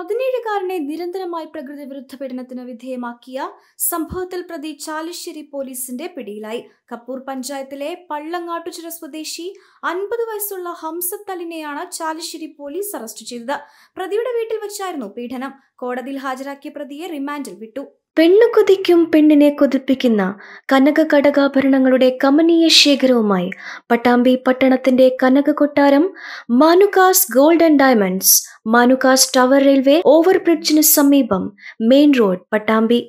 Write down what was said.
പതിനേഴുകാരനെ നിരന്തരമായി പ്രകൃതി വിരുദ്ധ പീഡനത്തിന് വിധേയമാക്കിയ സംഭവത്തിൽ പ്രതി ചാലിശ്ശേരി പോലീസിന്റെ പിടിയിലായി കപ്പൂർ പഞ്ചായത്തിലെ പള്ളങ്ങാട്ടുചിറ സ്വദേശി അൻപത് വയസ്സുള്ള ഹംസത്തലിനെയാണ് ചാലിശ്ശേരി പോലീസ് അറസ്റ്റ് ചെയ്തത് പ്രതിയുടെ വീട്ടിൽ വെച്ചായിരുന്നു പീഡനം കോടതിയിൽ ഹാജരാക്കിയ പ്രതിയെ റിമാൻഡിൽ വിട്ടു പെണ്ണു കൊതിക്കും പെണ്ണിനെ കൊതിപ്പിക്കുന്ന കനക കടകാഭരണങ്ങളുടെ കമനീയ ശേഖരവുമായി പട്ടാമ്പി പട്ടണത്തിന്റെ കനക കൊട്ടാരം Manukas gold and diamonds Manukas tower railway ഓവർബ്രിഡ്ജിന് സമീപം മെയിൻ റോഡ് പട്ടാമ്പി